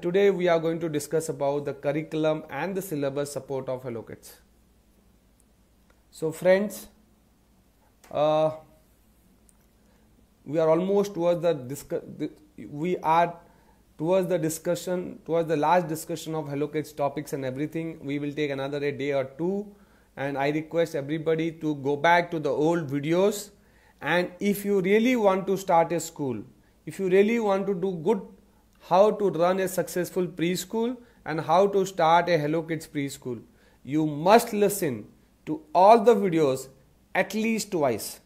Today we are going to discuss about the curriculum and the syllabus support of HelloKids. So friends, uh, we are almost towards the we are towards the discussion towards the last discussion of HelloKids topics and everything. We will take another a day or two and I request everybody to go back to the old videos and if you really want to start a school, if you really want to do good how to run a successful preschool and how to start a Hello Kids preschool. You must listen to all the videos at least twice.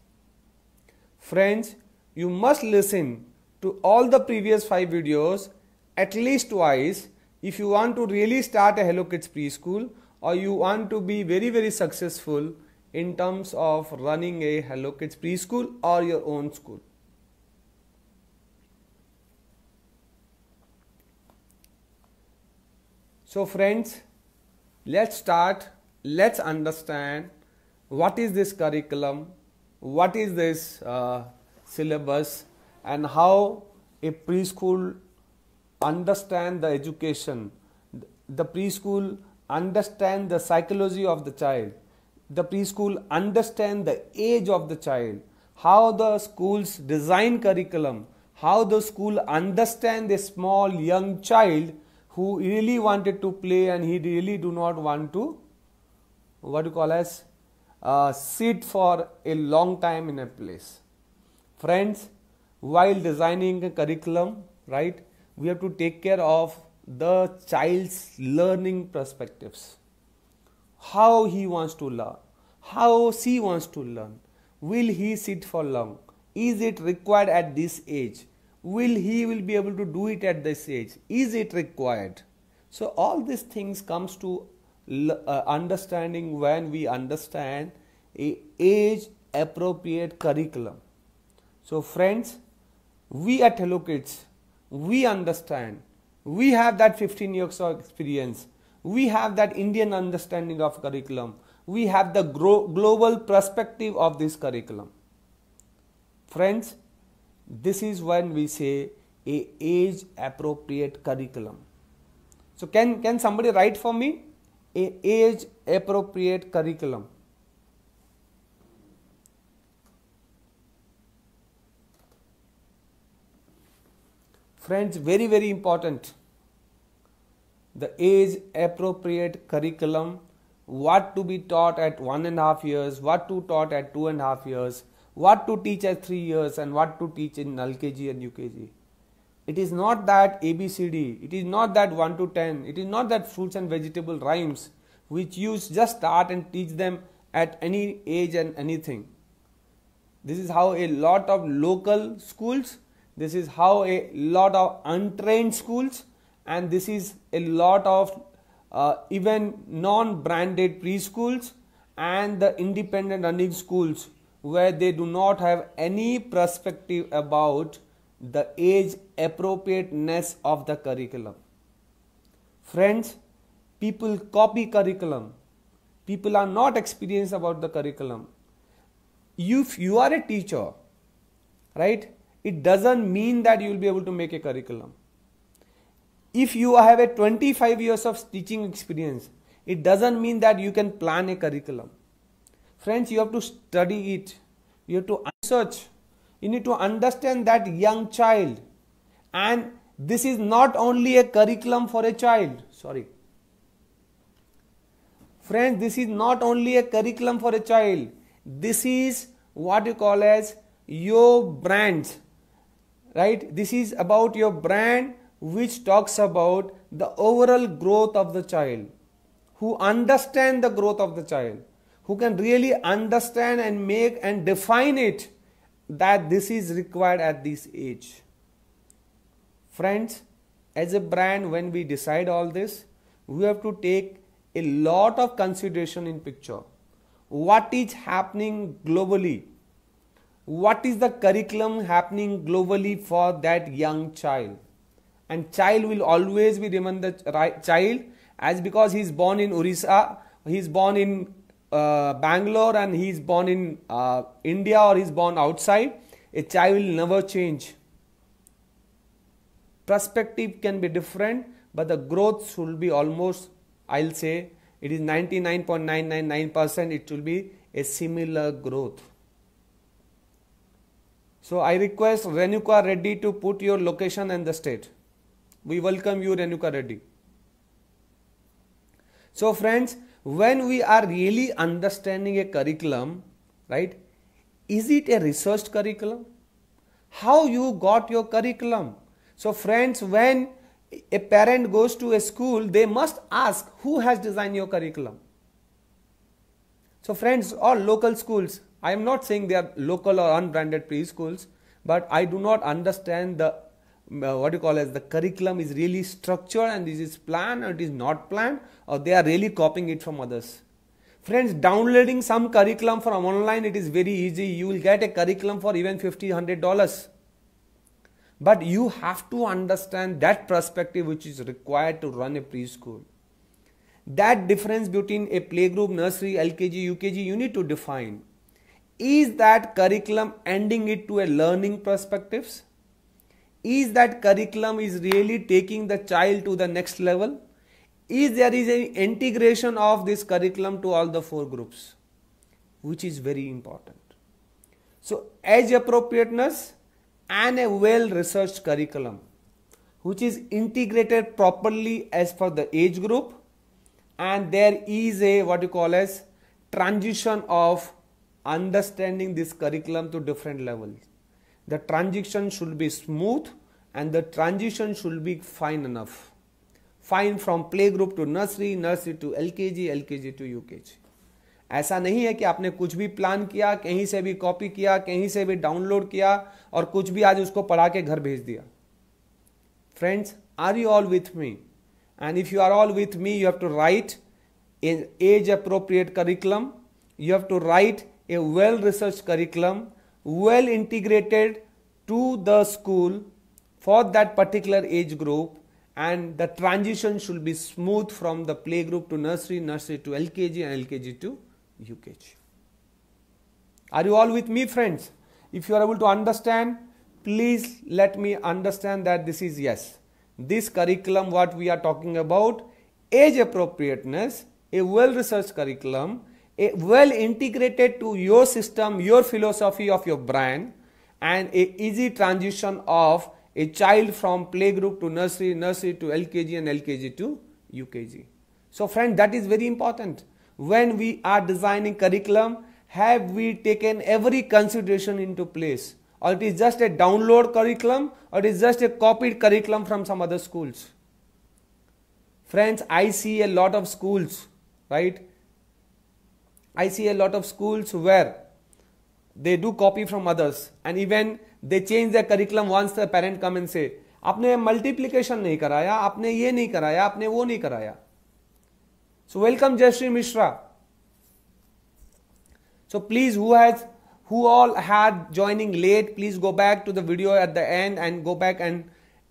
Friends, you must listen to all the previous 5 videos at least twice if you want to really start a Hello Kids preschool or you want to be very very successful in terms of running a Hello Kids preschool or your own school. So friends, let's start, let's understand what is this curriculum, what is this uh, syllabus and how a preschool understand the education, the preschool understand the psychology of the child, the preschool understand the age of the child, how the schools design curriculum, how the school understand a small young child who really wanted to play and he really do not want to what you call as uh, sit for a long time in a place. Friends, while designing a curriculum, right, we have to take care of the child's learning perspectives. How he wants to learn, how she wants to learn, will he sit for long, is it required at this age? will he will be able to do it at this age is it required so all these things comes to uh, understanding when we understand a age appropriate curriculum so friends we at hello kids we understand we have that 15 years of experience we have that indian understanding of curriculum we have the global perspective of this curriculum friends this is when we say a age appropriate curriculum. So can, can somebody write for me a age appropriate curriculum? Friends, very, very important. The age appropriate curriculum, what to be taught at one and a half years, what to taught at two and a half years, what to teach at 3 years and what to teach in LKG and UKG. It is not that ABCD, it is not that 1 to 10, it is not that fruits and vegetable rhymes which you just start and teach them at any age and anything. This is how a lot of local schools, this is how a lot of untrained schools, and this is a lot of uh, even non branded preschools and the independent running schools where they do not have any perspective about the age appropriateness of the curriculum. Friends, people copy curriculum. People are not experienced about the curriculum. If you are a teacher, right, it doesn't mean that you will be able to make a curriculum. If you have a 25 years of teaching experience, it doesn't mean that you can plan a curriculum. Friends, you have to study it. You have to search. You need to understand that young child. And this is not only a curriculum for a child. Sorry. Friends, this is not only a curriculum for a child. This is what you call as your brand. Right? This is about your brand which talks about the overall growth of the child. Who understand the growth of the child who can really understand and make and define it that this is required at this age. Friends, as a brand, when we decide all this, we have to take a lot of consideration in picture. What is happening globally? What is the curriculum happening globally for that young child? And child will always be remembered the child as because he is born in Orissa, he is born in uh, Bangalore and he is born in uh, India or he is born outside, a child will never change. Perspective can be different, but the growth should be almost, I'll say, it is 99.999%, it will be a similar growth. So I request Renuka Reddy to put your location and the state. We welcome you Renuka Reddy. So friends, when we are really understanding a curriculum, right? Is it a researched curriculum? How you got your curriculum? So friends, when a parent goes to a school, they must ask who has designed your curriculum. So friends, all local schools, I am not saying they are local or unbranded preschools, but I do not understand the uh, what you call as the curriculum is really structured and this is planned or it is not planned or they are really copying it from others. Friends, downloading some curriculum from online, it is very easy. You will get a curriculum for even $50, $100. But you have to understand that perspective which is required to run a preschool. That difference between a playgroup, nursery, LKG, UKG, you need to define. Is that curriculum ending it to a learning perspectives? is that curriculum is really taking the child to the next level is there is an integration of this curriculum to all the four groups which is very important so age appropriateness and a well researched curriculum which is integrated properly as per the age group and there is a what you call as transition of understanding this curriculum to different levels the transition should be smooth and the transition should be fine enough. Fine from playgroup to nursery, nursery to LKG, LKG to UKG. ऐसा नहीं है कि आपने कुछ भी plan किया कहीं से भी कॉपी किया कहीं से भी डाउनलोड किया और कुछ भी आज उसको पढ़ा के घर भेज दिया friends are you all with me and if you are all with me you have to write age appropriate curriculum you have to write a well research curriculum well integrated to the school for that particular age group and the transition should be smooth from the playgroup to nursery, nursery to LKG and LKG to UKG. Are you all with me friends? If you are able to understand, please let me understand that this is yes. This curriculum what we are talking about, age appropriateness, a well researched curriculum well integrated to your system, your philosophy of your brand and a easy transition of a child from playgroup to nursery, nursery to LKG and LKG to UKG. So friend, that is very important. When we are designing curriculum, have we taken every consideration into place? Or it is just a download curriculum or it is just a copied curriculum from some other schools? Friends, I see a lot of schools, right? I see a lot of schools where they do copy from others and even they change their curriculum once the parent come and say आपने multiplication नहीं कराया आपने ये नहीं कराया आपने वो नहीं कराया So welcome, Jayashree Mishra. So please, who has, who all had joining late, please go back to the video at the end and go back and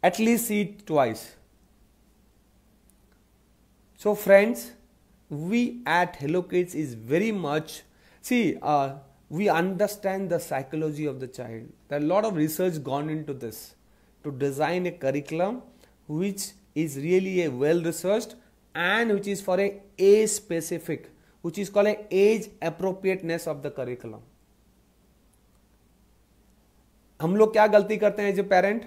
at least see it twice. So friends, we at Hello Kids is very much see uh, we understand the psychology of the child. There are a lot of research gone into this to design a curriculum which is really a well researched and which is for a age specific, which is called a age appropriateness of the curriculum. हम लोग क्या गलती करते हैं जो parent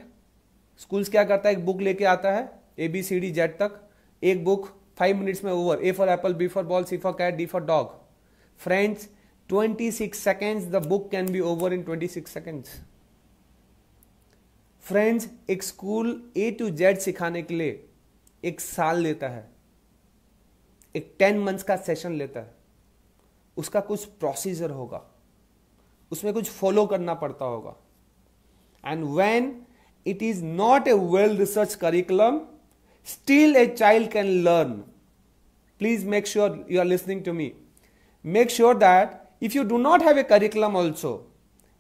schools क्या करता है एक बुक लेके आता है A B C D Z तक एक बुक फाइव मिनट्स में over A for apple B for ball C for cat D for dog friends 26 the book can be over in twenty six seconds friends एक school A to Z सिखाने के लिए एक साल लेता है एक टेन मंथ्स का सेशन लेता है उसका कुछ प्रोसीजर होगा उसमें कुछ फॉलो करना पड़ता होगा and when it is not a well research curriculum Still, a child can learn. Please make sure you are listening to me. Make sure that if you do not have a curriculum, also,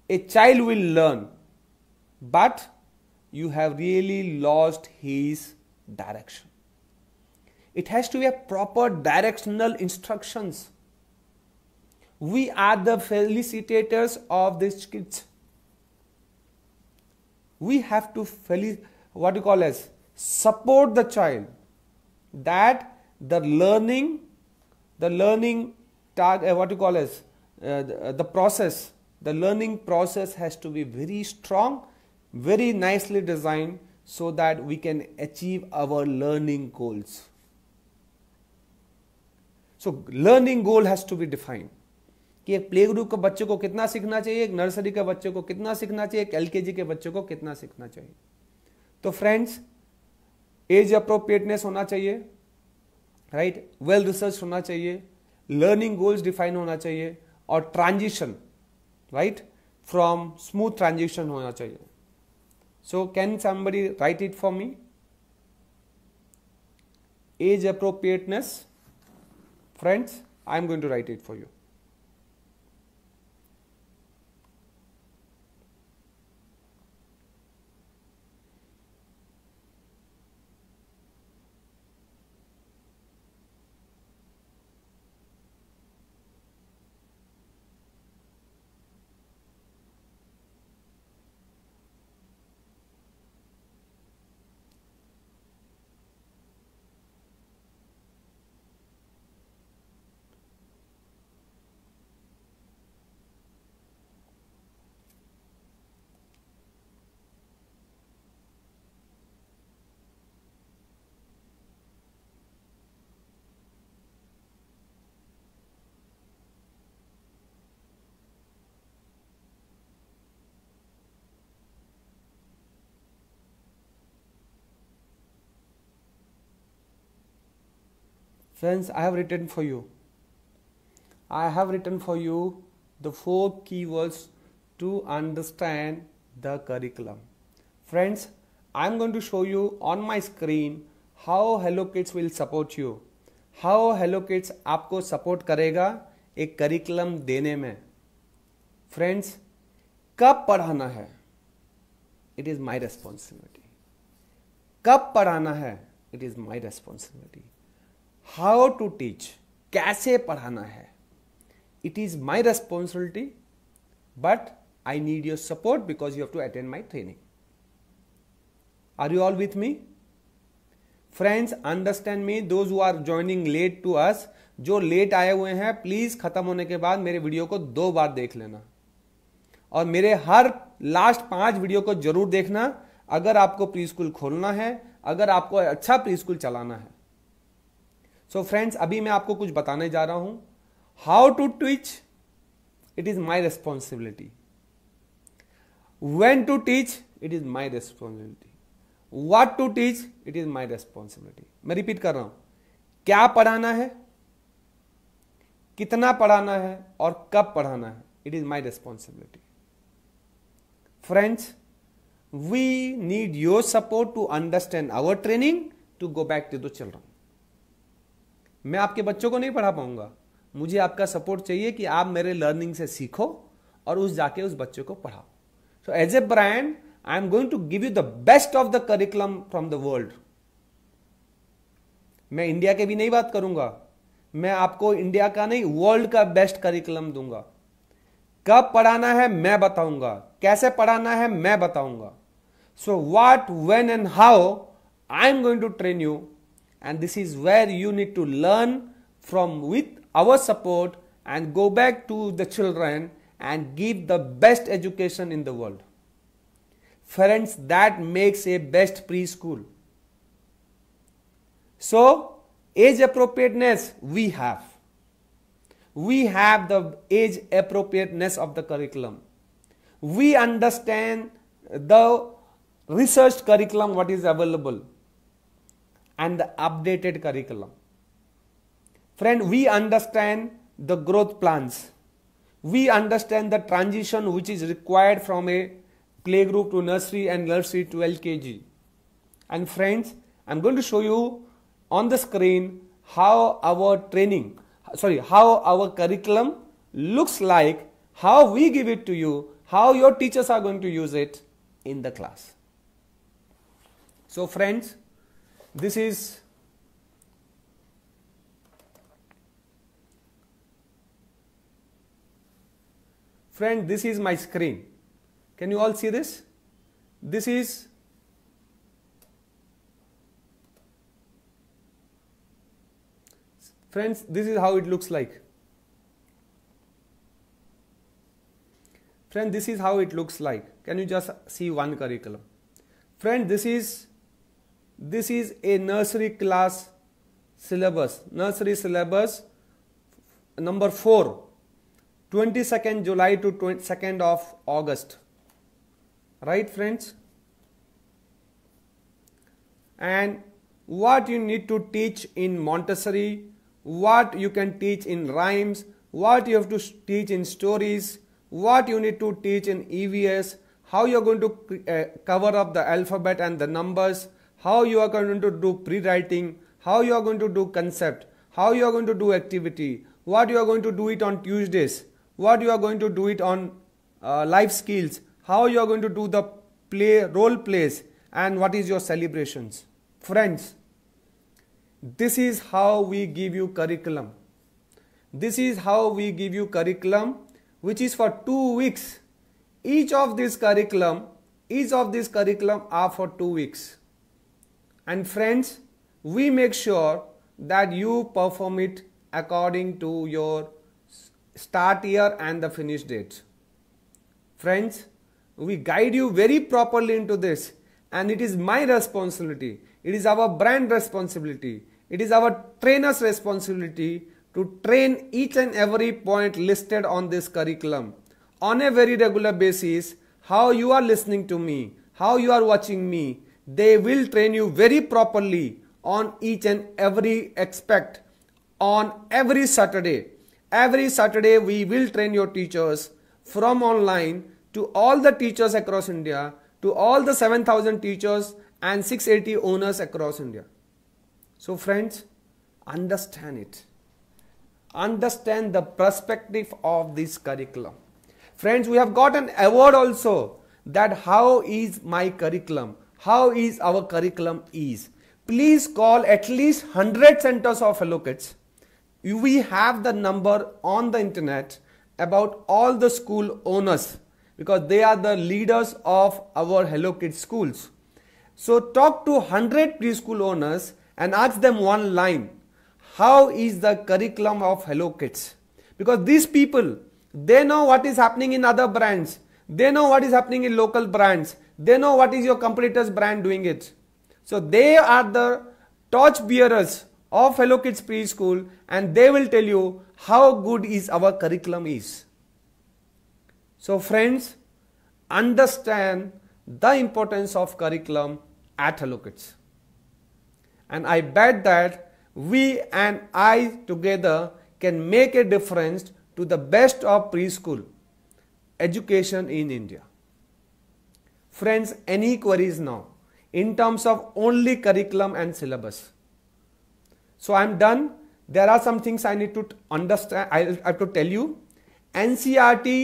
a child will learn. But you have really lost his direction. It has to be a proper directional instructions. We are the felicitators of these kids. We have to felic- what do you call as. support the child that the learning the learning tag uh, what you call as uh, the, uh, the process the learning process has to be very strong very nicely designed so that we can achieve our learning goals so learning goal has to be defined कि एक play group के बच्चे को कितना सीखना चाहिए एक nursery के बच्चे को कितना सीखना चाहिए एक एलकेजी के बच्चे को कितना सीखना चाहिए तो फ्रेंड्स एज अप्रोप्रिएटनेस होना चाहिए राइट वेल रिसर्च होना चाहिए लर्निंग गोल्स डिफाइन होना चाहिए और transition right from smooth transition होना चाहिए so can somebody write it for me age appropriateness friends I am going to write it for you friends i have written for you i have written for you the four keywords to understand the curriculum friends i am going to show you on my screen how hello kids will support you how hello kids aapko support karega ek curriculum dene mein friends kab padhana hai it is my responsibility kab padhana hai it is my responsibility how to teach कैसे पढ़ाना है it is my responsibility but I need your support because you have to attend my training are you all with me friends understand me those who are joining late to us जो late आए हुए हैं please ख़त्म होने के बाद मेरे video को दो बार देख लेना और मेरे हर लास्ट पांच वीडियो को जरूर देखना अगर आपको प्री स्कूल खोलना है अगर आपको अच्छा प्री स्कूल चलाना है सो so फ्रेंड्स अभी मैं आपको कुछ बताने जा रहा हूं how to teach it is my responsibility when to teach it is my responsibility what to teach it is my responsibility मैं रिपीट कर रहा हूं क्या पढ़ाना है कितना पढ़ाना है और कब पढ़ाना है it is my responsibility friends we need your support to understand our training to go back to the children मैं आपके बच्चों को नहीं पढ़ा पाऊंगा मुझे आपका सपोर्ट चाहिए कि आप मेरे लर्निंग से सीखो और उस जाके उस बच्चे को पढ़ाओ so as a brand I am going to give you the best of the curriculum from the world मैं इंडिया के भी नहीं बात करूंगा मैं आपको इंडिया का नहीं वर्ल्ड का बेस्ट करिकुलम दूंगा कब पढ़ाना है मैं बताऊंगा कैसे पढ़ाना है मैं बताऊंगा so what when and how I am going to train you and this is where you need to learn from with our support and go back to the children and give the best education in the world. Friends, that makes a best preschool. So, age appropriateness we have. We have the age appropriateness of the curriculum. We understand the research curriculum what is available and the updated curriculum. Friend, we understand the growth plans. We understand the transition which is required from a playgroup to nursery and nursery to LKG. And friends, I'm going to show you on the screen how our training, sorry, how our curriculum looks like, how we give it to you, how your teachers are going to use it in the class. So friends, this is friend this is my screen. Can you all see this? This is friends this is how it looks like. Friend this is how it looks like. Can you just see one curriculum? Friend this is this is a nursery class syllabus nursery syllabus number 4 22nd july to 22nd of august right friends and what you need to teach in montessori what you can teach in rhymes what you have to teach in stories what you need to teach in evs how you are going to uh, cover up the alphabet and the numbers how you are going to do pre-writing, how you are going to do concept, how you are going to do activity, what you are going to do it on Tuesdays, what you are going to do it on uh, life skills, how you are going to do the play role plays and what is your celebrations. Friends, this is how we give you curriculum. This is how we give you curriculum which is for 2 weeks. Each of this curriculum, each of this curriculum are for 2 weeks. And friends, we make sure that you perform it according to your start year and the finish date. Friends, we guide you very properly into this and it is my responsibility. It is our brand responsibility. It is our trainer's responsibility to train each and every point listed on this curriculum on a very regular basis how you are listening to me, how you are watching me, they will train you very properly on each and every aspect on every Saturday. Every Saturday we will train your teachers from online to all the teachers across India, to all the 7000 teachers and 680 owners across India. So friends, understand it. Understand the perspective of this curriculum. Friends, we have got an award also that how is my curriculum? how is our curriculum is please call at least 100 centers of fellow kids we have the number on the internet about all the school owners because they are the leaders of our hello kids schools so talk to 100 preschool owners and ask them one line how is the curriculum of hello kids because these people they know what is happening in other brands they know what is happening in local brands they know what is your competitor's brand doing it. So they are the torch bearers of Hello Kids Preschool and they will tell you how good is our curriculum is. So friends, understand the importance of curriculum at Hello Kids. And I bet that we and I together can make a difference to the best of preschool education in India. Friends, any queries now in terms of only curriculum and syllabus. So I am done. There are some things I need to understand. I have to tell you. NCRT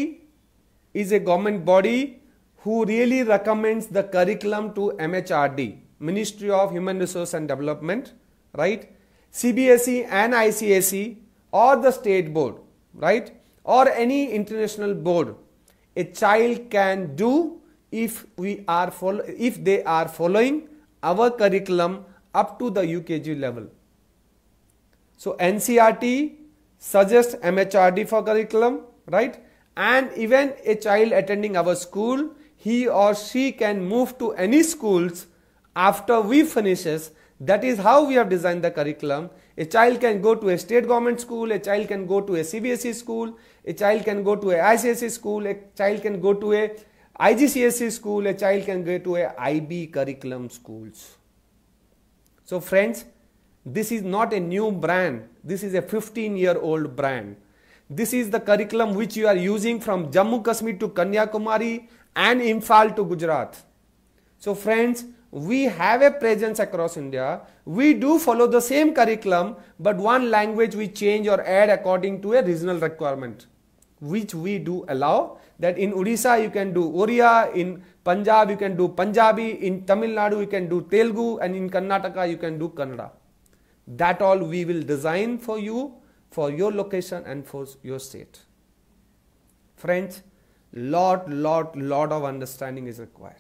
is a government body who really recommends the curriculum to MHRD, Ministry of Human Resource and Development, right? CBSE and ICSE or the state board, right? Or any international board a child can do if we are follow, if they are following our curriculum up to the UKG level. So NCRT suggests MHRD for curriculum, right? And even a child attending our school, he or she can move to any schools after we finishes. That is how we have designed the curriculum. A child can go to a state government school, a child can go to a CBSE school, a child can go to a ICSE school, a child can go to a IGCSE school, a child can go to a IB curriculum schools. So friends, this is not a new brand. This is a 15 year old brand. This is the curriculum which you are using from Jammu Kashmir to Kanyakumari and Imphal to Gujarat. So friends, we have a presence across India. We do follow the same curriculum, but one language we change or add according to a regional requirement, which we do allow that in Odisha you can do Oriya, in Punjab you can do Punjabi, in Tamil Nadu you can do Telugu and in Karnataka you can do Kannada. That all we will design for you, for your location and for your state. Friends, lot, lot, lot of understanding is required.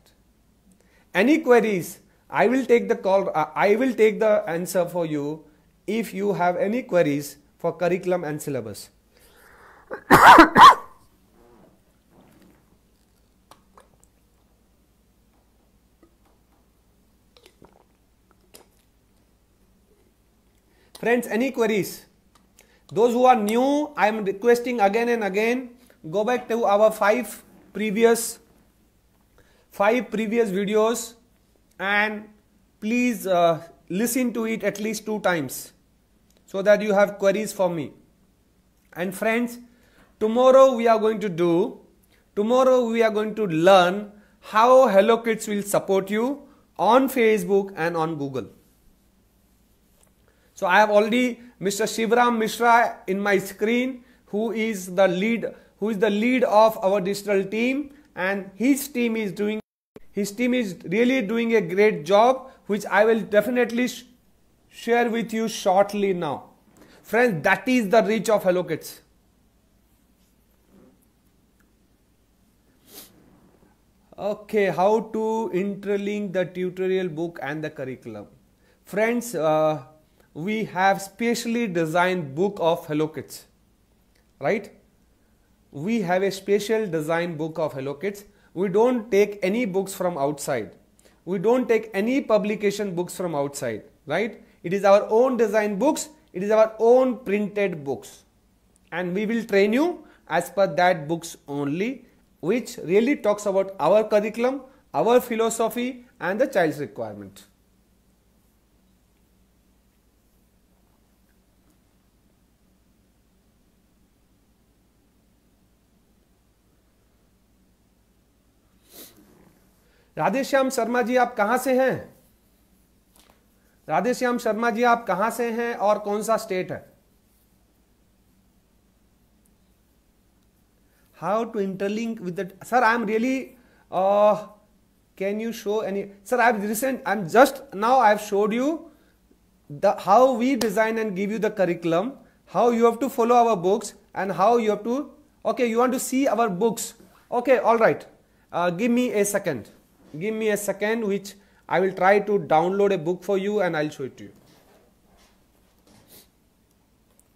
Any queries, I will take the call, uh, I will take the answer for you if you have any queries for curriculum and syllabus. Friends, any queries? Those who are new, I am requesting again and again, go back to our five previous, five previous videos and please uh, listen to it at least two times so that you have queries for me. And friends, tomorrow we are going to do, tomorrow we are going to learn how Hello Kids will support you on Facebook and on Google. So I have already Mr. Shivram Mishra in my screen who is the lead who is the lead of our digital team and his team is doing his team is really doing a great job which I will definitely sh share with you shortly now. Friends that is the reach of Kids. Okay, how to interlink the tutorial book and the curriculum. Friends, uh, we have specially designed book of Hello Kids, right? We have a special design book of Hello Kids. We don't take any books from outside. We don't take any publication books from outside, right? It is our own design books. It is our own printed books. And we will train you as per that books only, which really talks about our curriculum, our philosophy and the child's requirement. Radheshyam Sharma ji आप कहां से हैं राधेश्याम शर्मा जी आप कहां से हैं और कौन सा स्टेट है how to interlink with sir I am really can you show any sir I have recent I am just now I have showed you the how we design and give you the curriculum how you have to follow our books and how you have to okay you want to see our books okay all right give me a second give me a second which I will try to download a book for you and I'll show it to you.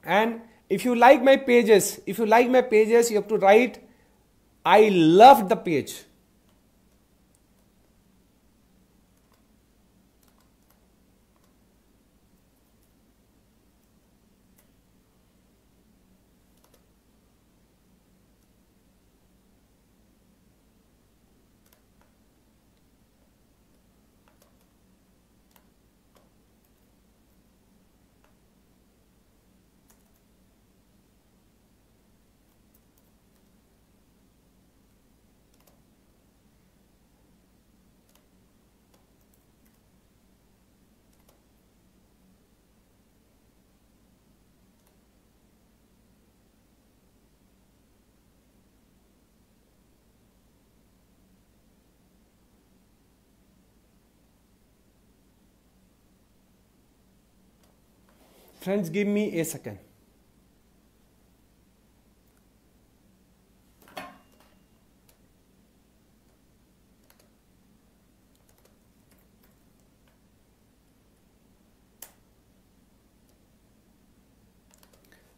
And if you like my pages, if you like my pages, you have to write I love the page. Friends, give me a second.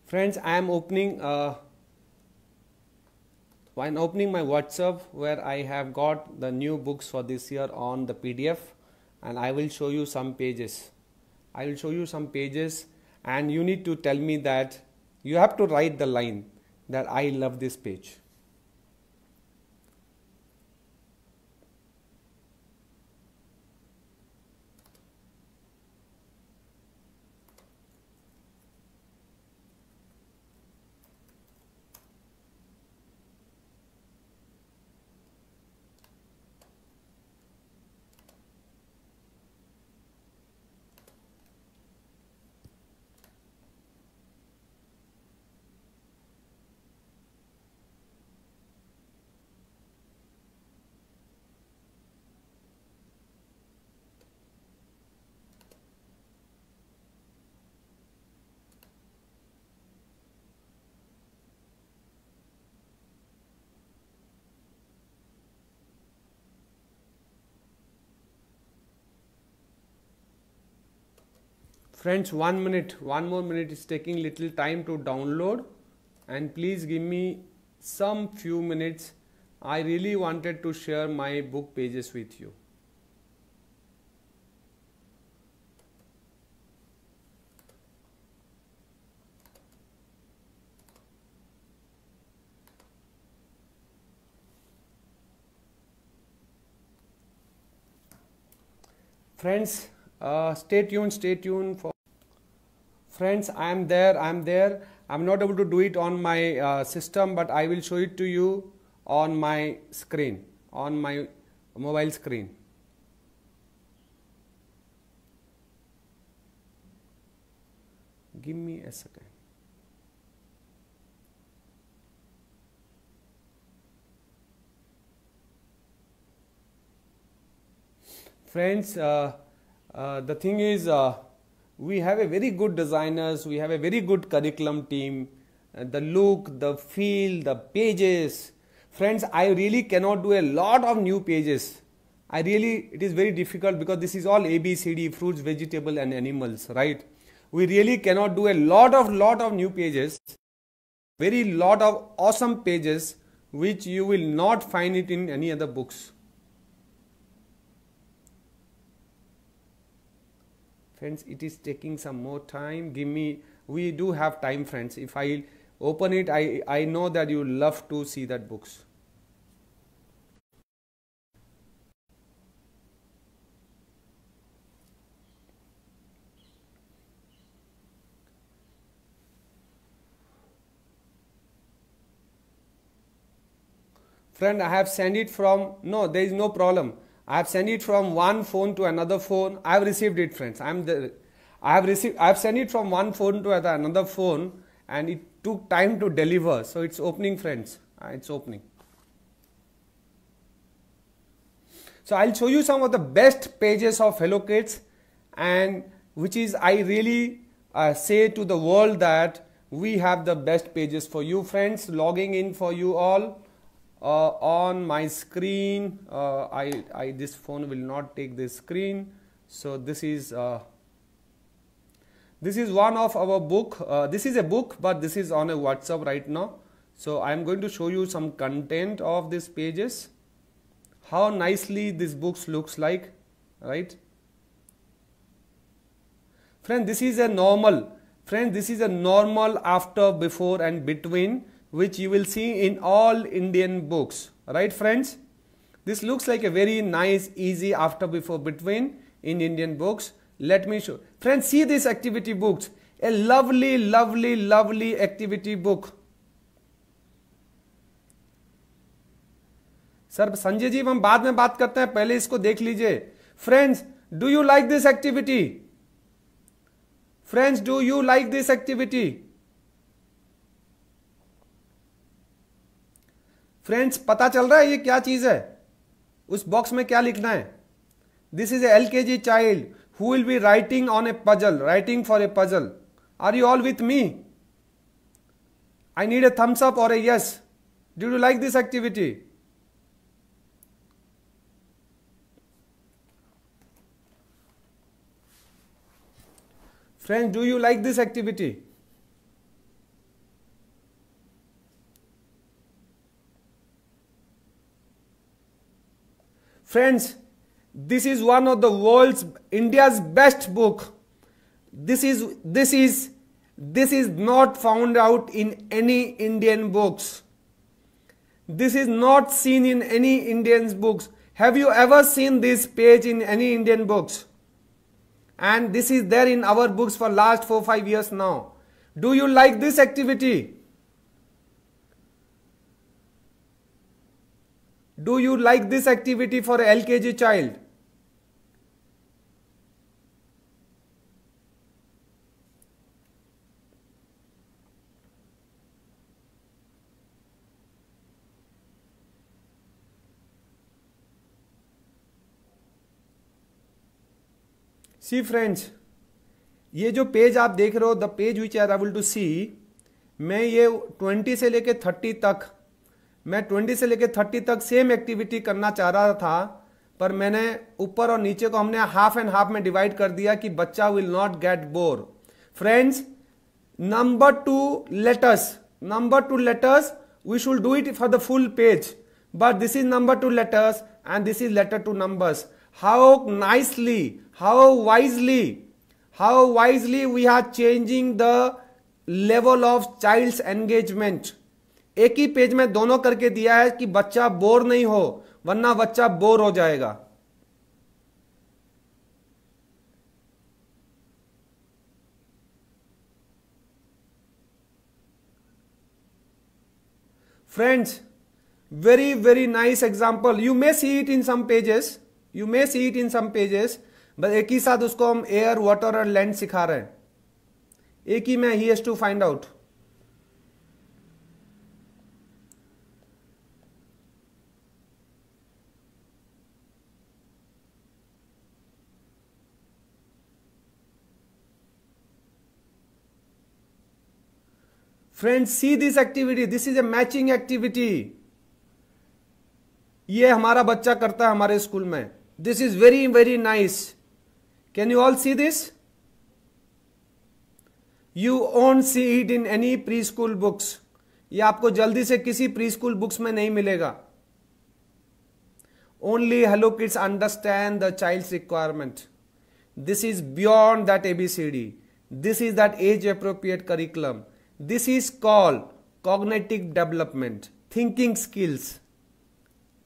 Friends, I am opening uh, when opening my WhatsApp where I have got the new books for this year on the PDF and I will show you some pages. I will show you some pages and you need to tell me that you have to write the line that I love this page. friends one minute one more minute is taking little time to download and please give me some few minutes I really wanted to share my book pages with you friends uh, stay tuned stay tuned for friends I am there I am there I'm not able to do it on my uh, system but I will show it to you on my screen on my mobile screen give me a second friends uh, uh, the thing is uh, we have a very good designers, we have a very good curriculum team, uh, the look, the feel, the pages. Friends, I really cannot do a lot of new pages. I really, it is very difficult because this is all A, B, C, D, fruits, vegetable and animals, right? We really cannot do a lot of, lot of new pages, very lot of awesome pages which you will not find it in any other books. friends it is taking some more time give me we do have time friends if i open it i i know that you love to see that books friend i have sent it from no there is no problem I've sent it from one phone to another phone. I've received it, friends. I'm the, I've received, I've sent it from one phone to another phone, and it took time to deliver. So it's opening, friends. Uh, it's opening. So I'll show you some of the best pages of Hello Kids, and which is I really uh, say to the world that we have the best pages for you, friends. Logging in for you all uh, on my screen uh, I, I this phone will not take the screen so this is uh, this is one of our book uh, this is a book but this is on a whatsapp right now so I am going to show you some content of these pages how nicely these books looks like right friend this is a normal friend this is a normal after before and between which you will see in all Indian books. Right friends? This looks like a very nice, easy after, before, between in Indian books. Let me show. Friends, see this activity books. A lovely, lovely, lovely activity book. Sir Sanjay ji हम बाद में बात करते हैं पहले इसको देख लीजिए friends do you like this activity friends do you like friends पता चल रहा है ये क्या चीज़ है उस बॉक्स में क्या लिखना है this is L K G child who will be writing on a puzzle writing for a puzzle are you all with me I need a thumbs up और a yes do you like this activity friends do you like this activity Friends, this is one of the world's India's best book. This is this is this is not found out in any Indian books. This is not seen in any Indian books. Have you ever seen this page in any Indian books? And this is there in our books for last 4-5 years now. Do you like this activity? Do you like this activity for LKG child? See friends ये जो page आप देख रहे हो the page which are able to see मैं ये 20 से लेके 30 तक मैं 20 से लेकर थर्टी तक सेम एक्टिविटी करना चाह रहा था पर मैंने ऊपर और नीचे को हमने हाफ एंड हाफ में डिवाइड कर दिया कि बच्चा will not get bore friends number to letters number to letters we should do it for the full page but this is number to letters and this is letter to numbers how nicely how wisely how wisely we are changing the level of child engagement एक ही page में दोनों करके दिया है कि बच्चा bore नहीं हो वरना बच्चा बोर हो जाएगा friends very very nice example you may see it in some pages you may see it in some pages बस एक ही साथ उसको हम एयर वाटर और लैंड सिखा रहे हैं एक ही में ही has to find out friends see this activity this is a matching activity ये हमारा बच्चा करता है हमारे स्कूल में this is very very nice can you all see this you own see it in any preschool books ये आपको जल्दी से किसी प्री स्कूल बुक्स में नहीं मिलेगा only hello kids understand the child requirement this is beyond that A B C D this is that age appropriate curriculum This is called cognitive development, thinking skills.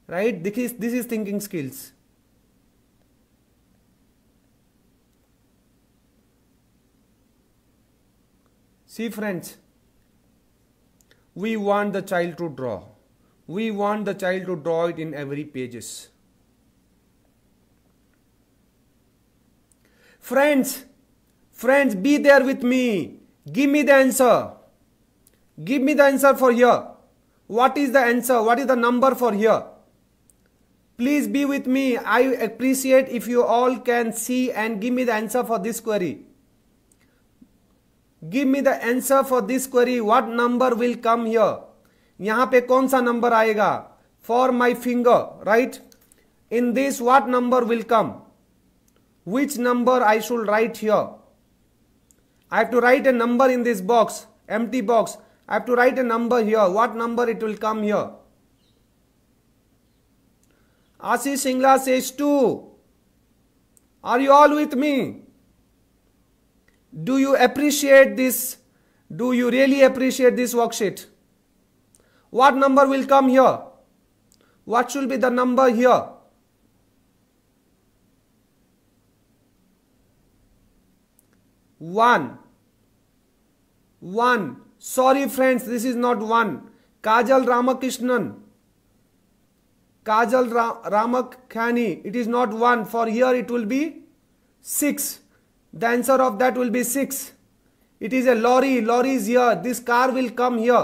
Right? This is, this is thinking skills. See, friends, we want the child to draw. We want the child to draw it in every pages. Friends, friends, be there with me. Give me the answer. Give me the answer for here. What is the answer? What is the number for here? Please be with me. I appreciate if you all can see and give me the answer for this query. Give me the answer for this query. What number will come here? यहाँ पे कौन सा number आएगा For my finger, right? In this, what number will come? which number I should write here. I have to write a number in this box, empty box. I have to write a number here. What number it will come here? Ashish Singla says 2. Are you all with me? Do you appreciate this? Do you really appreciate this worksheet? What number will come here? What should be the number here? One. One. Sorry friends, this is not one. Kajal Ramakrishnan. Kajal Ra Ramakhani. It is not one. For here it will be six. The answer of that will be six. It is a lorry. Lorry is here. This car will come here.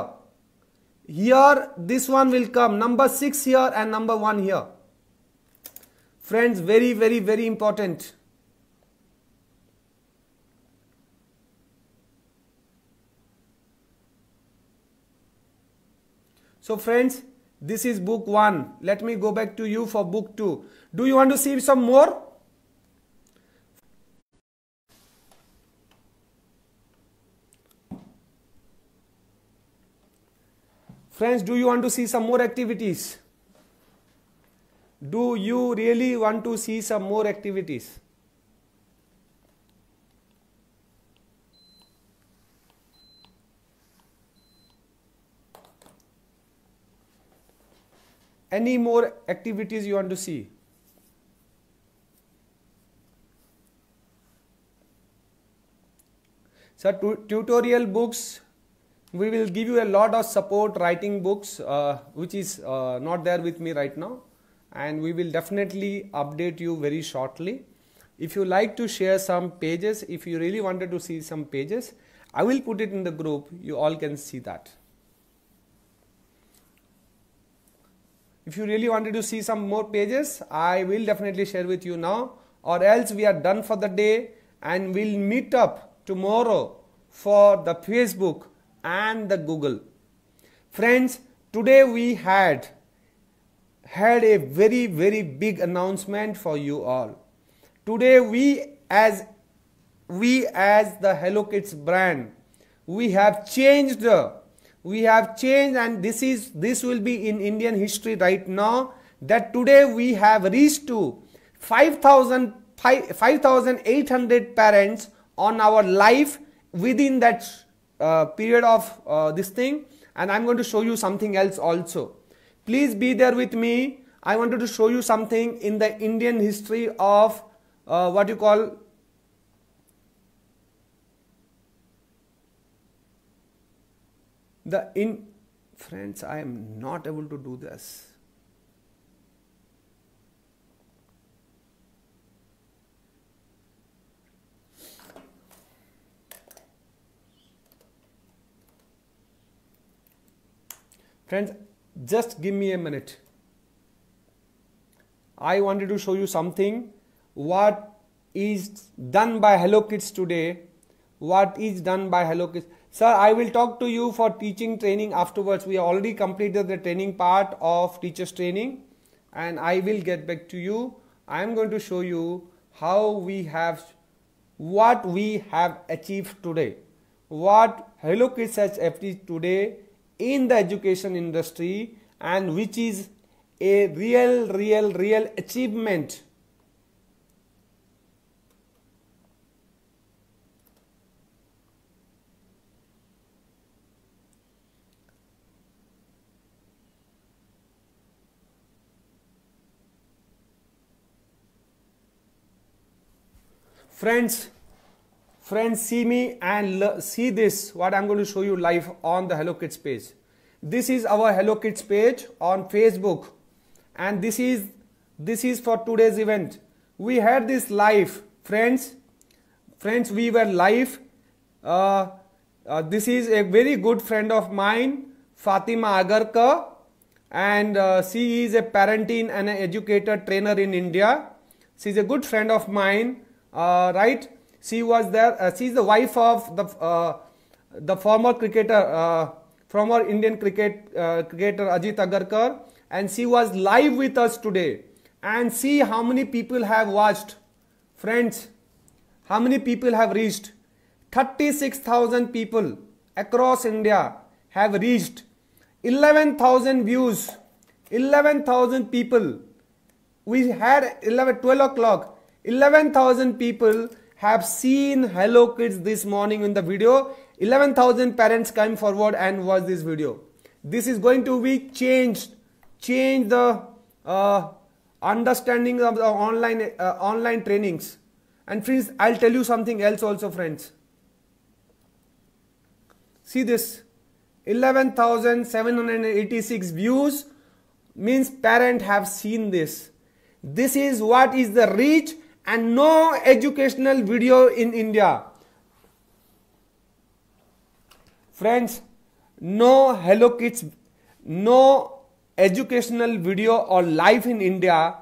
Here this one will come. Number six here and number one here. Friends, very, very, very important. So friends, this is book 1. Let me go back to you for book 2. Do you want to see some more? Friends, do you want to see some more activities? Do you really want to see some more activities? any more activities you want to see so tutorial books we will give you a lot of support writing books uh, which is uh, not there with me right now and we will definitely update you very shortly if you like to share some pages if you really wanted to see some pages i will put it in the group you all can see that if you really wanted to see some more pages i will definitely share with you now or else we are done for the day and we'll meet up tomorrow for the facebook and the google friends today we had had a very very big announcement for you all today we as we as the hello kids brand we have changed we have changed and this is this will be in Indian history right now that today we have reached to 5,000 5,800 parents on our life within that uh, period of uh, this thing and I'm going to show you something else also. Please be there with me. I wanted to show you something in the Indian history of uh, what you call The in friends, I am not able to do this. Friends, just give me a minute. I wanted to show you something what is done by Hello Kids today what is done by HelloKids. Sir, I will talk to you for teaching training afterwards. We already completed the training part of teachers training and I will get back to you. I am going to show you how we have, what we have achieved today. What HelloKids has achieved today in the education industry and which is a real, real, real achievement Friends, friends see me and see this what I'm going to show you live on the Hello Kids page. This is our Hello Kids page on Facebook and this is this is for today's event. We had this live friends friends we were live uh, uh, this is a very good friend of mine Fatima agarka and uh, she is a parenting and an educator trainer in India. She's a good friend of mine uh, right? She was there. Uh, she is the wife of the uh, the former cricketer, uh, former Indian cricket uh, cricketer Ajit Agarkar, and she was live with us today. And see how many people have watched, friends. How many people have reached? 36,000 people across India have reached 11,000 views. 11,000 people. We had 11, 12 o'clock. 11,000 people have seen Hello Kids this morning in the video. 11,000 parents came forward and watched this video. This is going to be changed, change the uh, understanding of the online, uh, online trainings. And friends, I'll tell you something else also friends. See this, 11,786 views means parent have seen this. This is what is the reach and no educational video in India. Friends, no Hello Kids, no educational video or live in India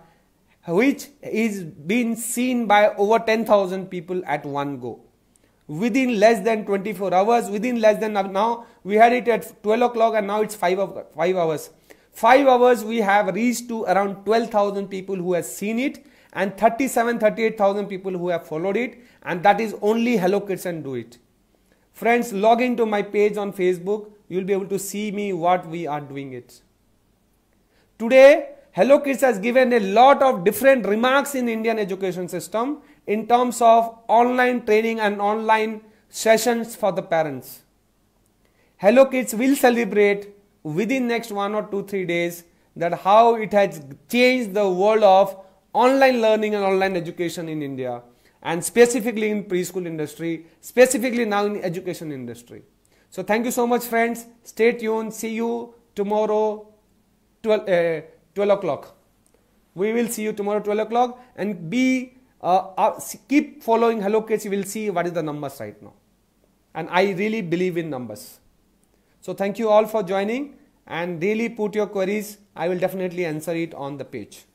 which is being seen by over 10,000 people at one go. Within less than 24 hours, within less than now, we had it at 12 o'clock and now it's 5, 5 hours. 5 hours we have reached to around 12,000 people who has seen it and 37 38000 people who have followed it and that is only hello kids and do it friends log into my page on facebook you will be able to see me what we are doing it today hello kids has given a lot of different remarks in indian education system in terms of online training and online sessions for the parents hello kids will celebrate within next one or two three days that how it has changed the world of online learning and online education in India and specifically in preschool industry, specifically now in education industry. So thank you so much friends. Stay tuned. See you tomorrow 12, uh, 12 o'clock. We will see you tomorrow 12 o'clock and be uh, uh, keep following Hello Kids. You will see what is the numbers right now. And I really believe in numbers. So thank you all for joining and really put your queries. I will definitely answer it on the page.